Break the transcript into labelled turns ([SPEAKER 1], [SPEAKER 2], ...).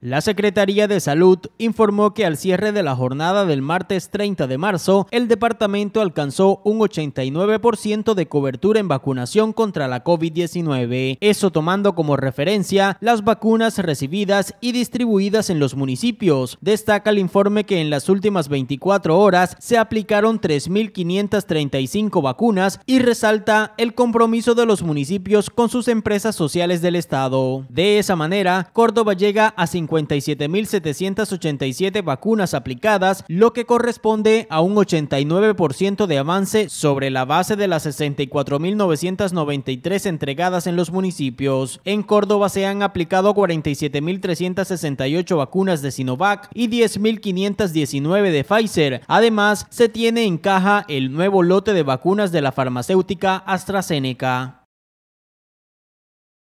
[SPEAKER 1] La Secretaría de Salud informó que al cierre de la jornada del martes 30 de marzo, el departamento alcanzó un 89% de cobertura en vacunación contra la COVID-19, eso tomando como referencia las vacunas recibidas y distribuidas en los municipios. Destaca el informe que en las últimas 24 horas se aplicaron 3.535 vacunas y resalta el compromiso de los municipios con sus empresas sociales del Estado. De esa manera, Córdoba llega a 57.787 vacunas aplicadas, lo que corresponde a un 89% de avance sobre la base de las 64.993 entregadas en los municipios. En Córdoba se han aplicado 47.368 vacunas de Sinovac y 10.519 de Pfizer. Además, se tiene en caja el nuevo lote de vacunas de la farmacéutica AstraZeneca.